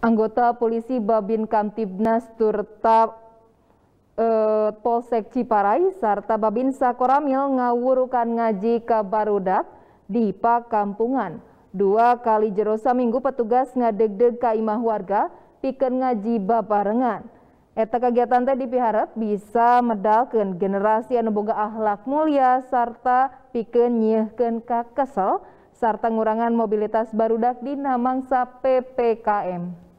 Anggota polisi Babin Kamtibnas Turta eh, Polsek Ciparai serta Babin Sakoramil ngawurukan ngaji ke Barudak di kampungan Dua kali jero minggu petugas ngadeg-deg ka imah warga piken ngaji babarengan. Eta kegiatan teh dipiharap bisa medalkan generasi anu boga akhlak mulia serta piken nyieurkeun ka kesel serta ngurangan mobilitas barudak di namangsa PPKM.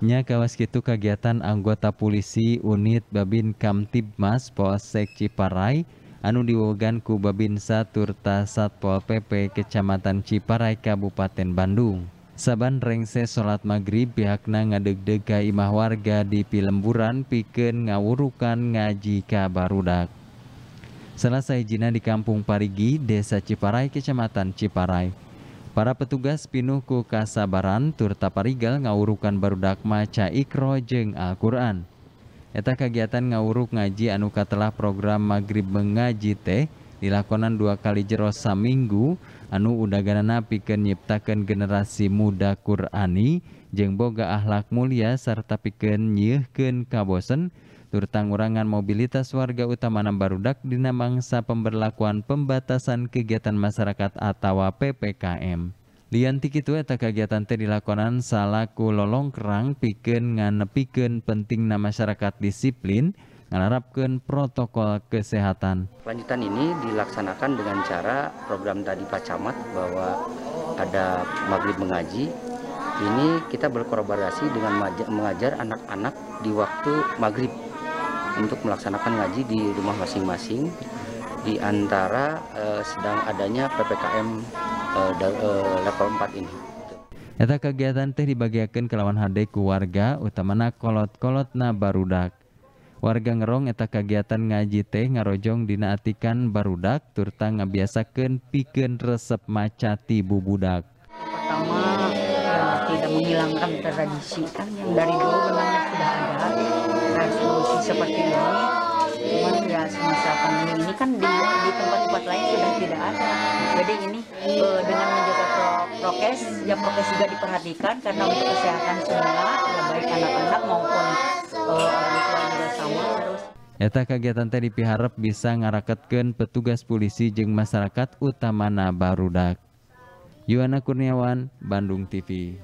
Nya kawas itu kegiatan anggota polisi unit Babin Kamtibmas Polsek Ciparai anu diwogan ku Babinsa Turta Satpol PP Kecamatan Ciparai Kabupaten Bandung. Saban rengse sholat maghrib pihakna ngadeg-deg ka imah warga di pilemburan pikeun ngawurukan ngaji ka barudak. Salah saijina di Kampung Parigi, Desa Ciparai, Kecamatan Ciparai. Para petugas pinuh ku kasabaran tur taparigal ngawurukan barudak maca ikro jeng Al-Quran. Eta kegiatan ngawuruk ngaji anu telah program Maghrib Mengaji teh dilakonan dua kali jero saminggu anu udagana napi nyiptakeun generasi muda Qur'ani jeng boga ahlak mulia serta pikeun nyeuhkeun kabosen tangurangan mobilitas warga utama Barudak dina pemberlakuan pembatasan kegiatan masyarakat atau PPKM. Lianti itu eta kegiatan teh dilakonan salaku lolong kerang pikeun nganepikeun pentingna masyarakat disiplin ngarapkan protokol kesehatan. Lanjutan ini dilaksanakan dengan cara program tadi Pak Camat bahwa ada maghrib mengaji. Ini kita berkolaborasi dengan mengajar anak-anak di waktu maghrib untuk melaksanakan ngaji di rumah masing-masing di antara eh, sedang adanya PPKM eh, eh, level 4 ini. Eta kegiatan teh dibagiakan kelawan lawan ku warga utamana kolot-kolotna barudak. Warga ngerong eta kegiatan ngaji teh ngarojong dina atikan barudak turta ngabiasakan piken resep macati bubudak. Pertama eh, tidak menghilangkan tradisi kan yang dari dulu memang sudah ada seperti ini cuma ya semasa pandemi ini kan di, di tempat-tempat lain sudah tidak ada jadi ini uh, dengan menjaga pro, prokes ya prokes juga diperhatikan karena untuk kesehatan semua ya baik anak-anak maupun eh, orang tua juga sama harus Eta kegiatan teh dipiharep bisa ngaraketkeun petugas polisi jeung masyarakat utamana barudak. Yuana Kurniawan, Bandung TV.